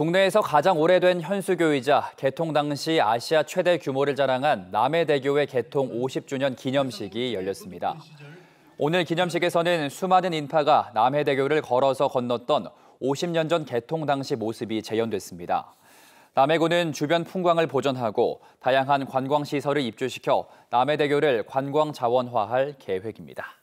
국내에서 가장 오래된 현수교이자 개통 당시 아시아 최대 규모를 자랑한 남해대교의 개통 50주년 기념식이 열렸습니다. 오늘 기념식에서는 수많은 인파가 남해대교를 걸어서 건넜던 50년 전 개통 당시 모습이 재현됐습니다. 남해군은 주변 풍광을 보존하고 다양한 관광시설을 입주시켜 남해대교를 관광 자원화할 계획입니다.